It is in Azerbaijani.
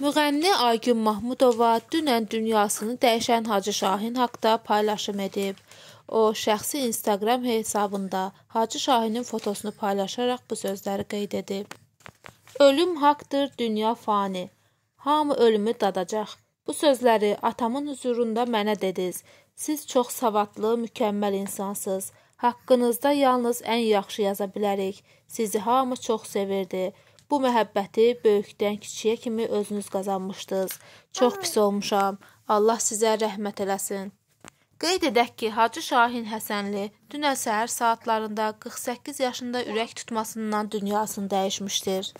Müğənni Aygün Mahmudova dünən dünyasını dəyişən Hacı Şahin haqqda paylaşım edib. O, şəxsi Instagram hesabında Hacı Şahinin fotosunu paylaşaraq bu sözləri qeyd edib. Ölüm haqqdır, dünya fani. Hamı ölümü dadacaq. Bu sözləri atamın huzurunda mənə dediniz. Siz çox savadlı, mükəmməl insansınız. Haqqınızda yalnız ən yaxşı yaza bilərik. Sizi hamı çox sevirdi. Bu məhəbbəti böyükdən kiçiyə kimi özünüz qazanmışdınız. Çox pis olmuşam. Allah sizə rəhmət eləsin. Qeyd edək ki, Hacı Şahin Həsənli dünən səhər saatlarında 48 yaşında ürək tutmasından dünyasını dəyişmişdir.